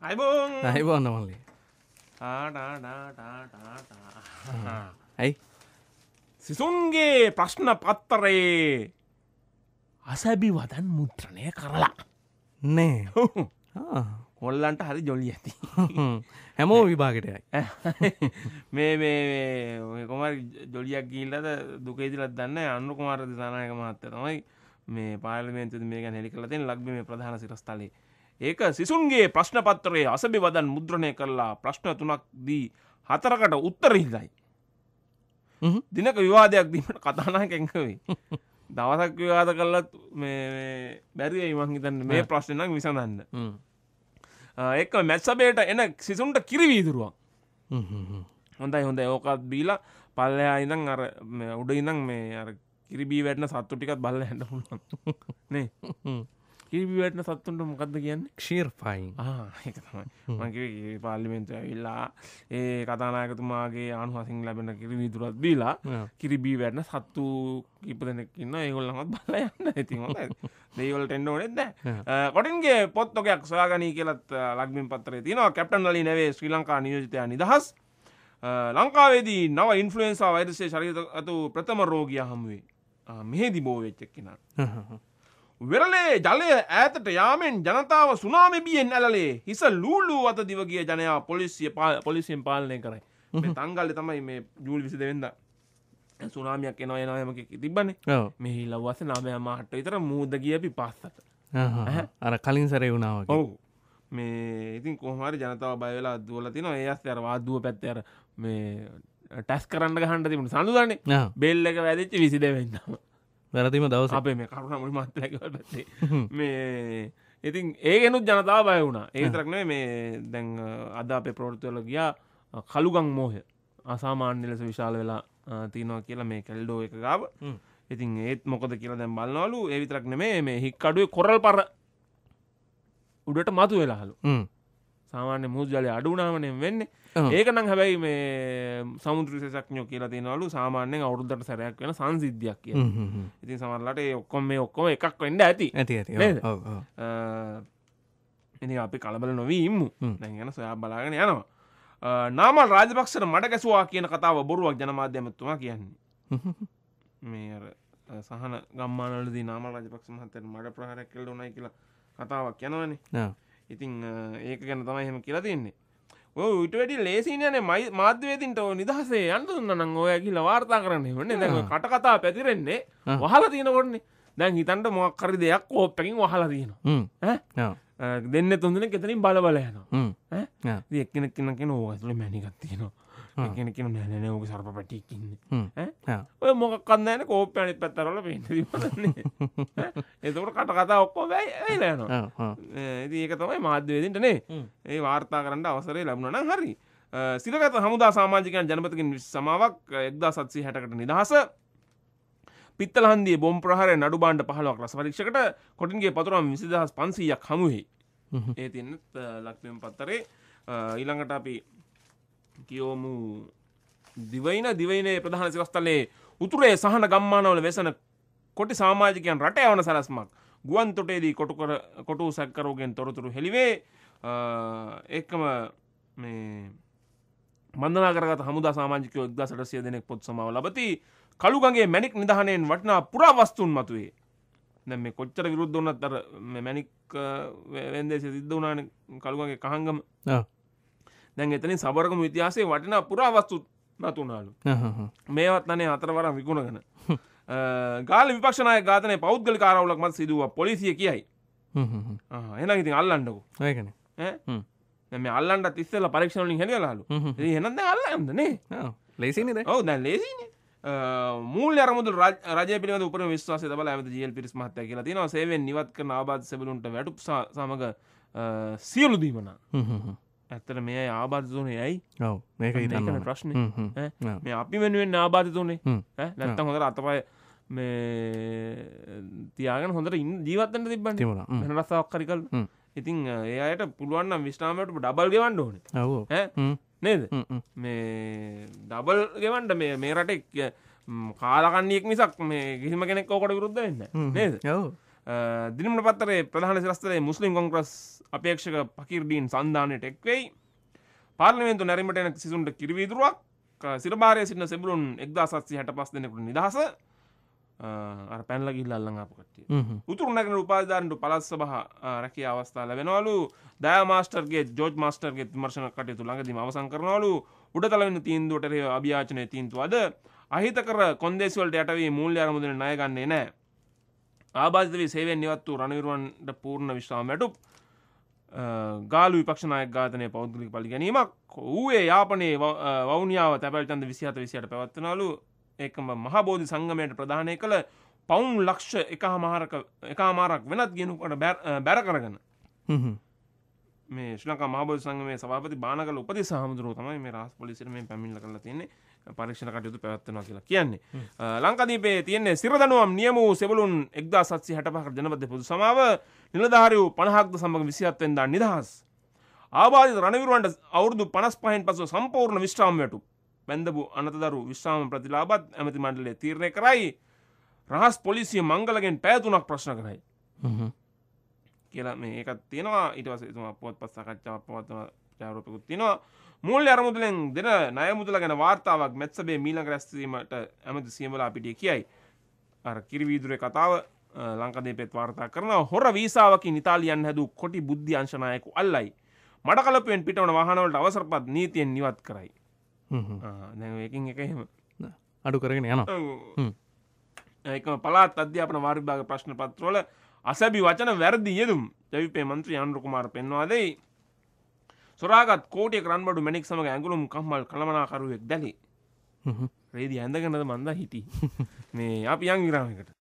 අයිබෝන් අයිබෝන්න මල්ලි ඇයි සිසුන්ගේ ප්‍රශ්න පත්තරේ අසැබි වදන් මුත්‍රණය කරලා නෑ කොල්ලන්ට හරි ජොලි ඇති හැමෝ විභාගටයි මේ මේ කොමර ජොලියක් ගිල්ලද දුකේදිලත් දන්න අන්නු කුමාර දිසානායක මහත්තය තමයි මේ පාලිමේන්තු මේ ගැ හෙළි කලතින් ලක්බ මේ ප්‍රධාන සිරස්ථලේ ඒක සිසුන්ගේ ප්‍රශ්න පත්‍රයේ අසභිවදන් මුද්‍රණය කරලා ප්‍රශ්න තුනක් දී හතරකට උත්තර හිඳයි. දිනක විවාදයක් දීමට කතානායක එංගවේ. දවසක් විවාද කළත් මේ බැරිය මං හිතන්න මේ ප්‍රශ්න නම් විසඳන්න. ඒක මැත්සබේට එන සිසුන්ට කිරිවීදුරුවක්. හොඳයි හොඳ ඕකත් බීලා පල්ලයා ඉඳන් අර උඩ ඉඳන් මේ අර කිරිබී වැඩන සත්තු ටිකත් බල්ල හැඳ නේ කිරිබිවැටන සත්තුන්ට මොකක්ද කියන්න ක්ෂීර් පයින් මගේ පාලිමෙන්තු ඇවිල්ලා ඒ කතානායකතුමාගේ ආනුහසින් ලැබෙන කිරිවී තුරත් බීලා කිරිබී වැටන සත්තු ඉපදනකින්න ඒගොල්ලමත් බල යන්න ඇති දේවල් ටෙන්ඩෝනෙද කොටින්ගේ පොත්තොකයක් සොයාගනී කියලත් ලක්මින් පත්තරේ තිනවා කැප්ටන් ලි නවේ ශ්‍රී ලංකා නියෝජතය නිදහස් ලංකාවේදී නව ඉන්ෆලුවෙන්සා වෛරසේ ශරීත ඇතු ප්‍රථම රෝගිය හමුවේ මෙහෙදි බෝවෙච්චක්කිෙන වෙරළේ ජලය ඈතට යාමෙන් ජනතාව සුනාමිබියෙන් ඇලේ හිස ලූලූ අත දිවගිය ජනයා පොලිසිය පොලිසියෙන් පාලනය කරයි මේ තංගල්ල තමයි මේ ජූල් විසි දෙවෙන්ද සුනාමියක් එනවා එනවාමක තිබන්නේ මෙහි ලවස නාමය මහට විතර මූද ගියපි පස්සට අර කලින් සරය වුණාව ඔවු මේ ඉතින් කොහමරි ජනතාව බයවෙලා දුවල තින ඒස් අර වාදුව පැත්තර මේ ටැස් කරන්න ගහන්ට තිබුණ සඳුදන්නේ බෙල්ලක වැදිච්චි විසි දෙවෙන්නවා වැරතිම දවස අපේ මේ කරුණමල් මත්තලකටත්තේ මේ ඉතින් ඒගෙනුත් ජනතාව බය වුණා ඒතරක්නේ මේ දැන් අද අපේ ප්‍රෝෘතිවල ගියා කළුගං මෝහය අසාමාන්‍ය ලෙස විශාල වෙලා තියෙනවා කියලා මේ කෙල්ඩෝ එක ගාව ඉතින් ඒත් මොකද කියලා දැම් බලන්නවලු ඒවිතරක් නෙමේ මේ හික්කඩුවේ කොරල් පර උඩට මතු වෙලාහලු සාමාන්‍ය මුදජලය අඩුනාමනයෙන් වෙන්නේ ඒක නම් හැබැයි මේ සමුද්‍රසක්ඥෝ කියලා තිනවලු සාමාන්‍යෙන් අවුරුද්දට සැරයක් වෙන සංසිද්ධියක් කිය ඉතින් සමරලට ඔක්කොම මේ ඔක්කොම එකක් වෙන්න ඇති ඇති එනි අපි කලබල නොවීම නැගෙන සොයා බලාගෙන යනවා නාමල් රාජපක්ෂට මට ගැසවා කියන කතාව බොරුවක් ජනමාධ්‍යමත්තුමා කියන්නේ මේ සහන ගම්මානලදී නාම රජපක්ෂ මහතර මට ප්‍රහරැක් කෙල්ල උනයි කියලා කතාවක් යනවනේ ඉතින් ඒක ගැන තමයි එහෙම කියලා තින්නේ ඔය ට වැඩි ලේසිනයන මයි මාධ්‍යවේතින්ට නිදහසේ අන්ට දුන්නනම් ඔය කියල වාර්තා කරන්න වන්නේ දැ කට කතා පැතිරෙන්නේ වහලා තියෙනකොටන්නේ දැන් හිතන්ට මොක්කරි දෙයක් කෝප්පකින් වහලා තියෙනවා දෙන්න තුන්දන කෙතරින් බලබලයනවා එක්කෙන කෙනකෙන ඕඇතුල මැනිකක් තියෙනවා කෙන කෙන නැන ඕක සර්ප පැටික්කින්න ඔය මොක කන්නන කෝප අනි පැත්තරල පේට එතකට කට කතා ඔක්කෝ වැයි ලෑනවා ඒක තමයි මාධ්‍යවේදෙන්ටනේ ඒ වාර්තා කරන්න අවසරේ ලැබුණන හරි සිරගත හමුදා සාමාජිකයන් ජනපතිකින් සමාවක් එක්දා සත්සී හැටකට නිදහස පිත්තලහන්දිය බොම් ප්‍රහර නඩු බාන්ඩ පහලක් ලස් පරීක්ෂකට කොටින්ගේ පතුරම් විසිදහස් පන්සීයක් හමුහි ඒ තින්න ලක්වම් පත්තරේ ඊළඟට අපි කියෝමු දිවයින දිවයිනේ ප්‍රධාන සිරස්තලේ උතුරේ සහන ගම්මානවල වෙසන කොටි සාමාජිකයන් රට යවන සැලස්මක් ගුවන් තොටේදී කොටුකර කොටු සැක්කරෝගෙන් තොරතුරු හෙළිවේ ඒකම මේ මන්දනාකරගත හමුදා සාමාජිකයෝ එක්දා සටසිය දෙනෙක් පොත් සමාව ලබති කළුගගේ මැනික් නිදහනයෙන් වටනා පුරාවස්තුන් මතුවේ දැ මේ කොච්චර විරුද්ධ වන්නත් අර මැනික් වෙන්දේ සිද්ධ වනාන කළුගගේ කහංගම දැන් එතන සබරගම ඉතිහාසේ වටිනා පුරාවස්තු නතුනාලු මේවත් අනේ අතරවර විකුණගෙන ගාල විපක්ෂණය ගාතන පෞද්ගල කාරවලක් මත් සිදුව පොලිසිය කියයි එන ඉතින් අල්ලන්නකු ඒකන මේ අල්ලන්ට තිස්සල පරක්ෂණලින් හැකලාලු හෙනද අල්ලන්නනේ ලේසිනද ඔව දැන් ලේසිනේ මූල් අරමුදු රජ පිළිබඳ උපර විශ්වාස තබල ඇමති ජීල් පිරිස් මහත්ත කියලා තියෙනවා සේවෙන් නිවත් කරන ආබාධ සැබලුන්ට වැටු සමඟ සියලු දීමන ඇත්තට මේ ආබාධ තුනේ යයි මේක ප්‍රශ්න මේ අපි වෙනුවෙන් ආබාධ තුනේ නැත්තම් හොඳට අතපය මේ තියාගෙන හොඳට ඉන් ජීවත්තට තිබන්න තිබුණ වෙනරස්සාවක් කරිකල් ඉතින් ඒ අයට පුළුවන් විශ්නාමට ඩබල් ගෙවන්න ඕනේ නේද මේ ඩබල් ගෙවන්ට මේ මේ රටෙක් කාලකන්නෙක් මිසක් මේ කිසිම කෙනෙක් ඕකට විරුද්ධ වෙන්න නේද දිනමට පත්තරේ ප්‍රධාන සිරස්තරේ මුස්ලිම් කොංග්‍රස් අපේක්ෂක පකිර්ඩීන් සන්ධානයට එක්වෙයි පාර්ලිමේන්තු නැරිමට එන සිසුන්ට කිරිවිදුරුවක් සිරභාරය සින්න සෙබරුන් එක්දාසත්සි හැට පස් දෙනෙකුට නිදහස අර පැල්ල ගිල්ලල්ලඟ පකටේ උතුරු නැගෙන උපාධාරන්ට පලස් සබහ රැකි අවස්ථාල වෙනවලු දෑමාස්ටර්ගේ ජෝජ් මස්ටර්ගේ මර්ශණ කටයුතු ළඟදීම අවසං කරනවලු උඩ තලවෙන්න තීන්දුවටරය අභ්‍යාචනය තීන්තුවද අහිතකර කොන්දේසිවලට යටවී මූල්්‍ය අරමුදන නයගන්නේ නෑ ආබාධවී සේවෙන් නිවත් වූ රණවිරුවන්ට පූර්ණ විශ්වාම වැටුප් ගාලු විපක්ෂණය ඝාතනය පෞද්ගලික පලි ගැනීමක් වූයේ යාපනයේ වෞනියාව තැපැල්ටන්ද විසිහත විසියට පැවත්වනලු ඒකම මහබෝධි සංගමයට ප්‍රධානය කළ පවුන් ලක්ෂ එකමාරක් වෙනත් ගෙනුකට බැර කරගන්න මේ ශ්ලක මහබෝධ සංගමේ සභාපති බානකල උපති සහමුදුරුව තමයි මේ රහස් පොලිසිට මේ පැමිල්ල කරලා තියන්නේ පරීක්ෂණ කටයුතු පැවැත්වනවා කියලා කියන්නේ. ලංකාදීපේ තියෙන්නේ සිරදනුවම් නියම වූ සෙබළුන් 1765කට ජනපද පොදු සමාව නිලධාරියෝ 50ක්ද සමග 27 වෙනිදා නිදහස්. ආබාධිත රණවිරුවන්ට අවුරුදු 55න් පසු සම්පූර්ණ විශ්‍රාම වැටුප්. බැන්දපු අනතදරු විශ්‍රාම ප්‍රතිලාබත් ඇමති මණ්ඩලේ තීරණය කරයි රහස් පොලිසිය මංගලගෙන් පෑතුනක් ප්‍රශ්න කරයි කියලා මේ එකත් තියෙනවා ඉටවස තුම පොත් පස් සකච්චාව පවත්ව චාරෝපකුත් තියෙනවා මුල් අරමුදලෙන් දෙන නයමුදල ගැන වාර්තාවක් මැත්සබේ මීලක රැස්වීමට ඇමති සියමලා පිටිය කියයි අර කිරිවීදුරේ කතාව ලංකදේපෙත් වාර්තා කරන හොර වීසාාවකින් ඉතාලියන් හැදු කොටි බුද්ධි අංශනායකු අල්ලයි මඩ කලපෙන් පිටවන වහනවලට අවසරපත් නීතියෙන් නිවත් කරයි දැකින් එක එහෙම අඩු කරගෙන යන ඒක පලාත් අධ්‍යාපන වාර්භාග ප්‍රශ්න පත්‍රවල අසැබි වචන වැරදි යෙදුම් ජවිපේ මන්ත්‍ර යන්රුකුමාර පෙන්වාදයි සොරාගත් කෝටය කරන්බඩු මැනික් සමඟ ඇගුලුම් කම්මල් කළමනාකරුවෙක් දැලි රේදී ඇඳගෙනද මන්ද හිටි මේ අපි අංගිරාමකට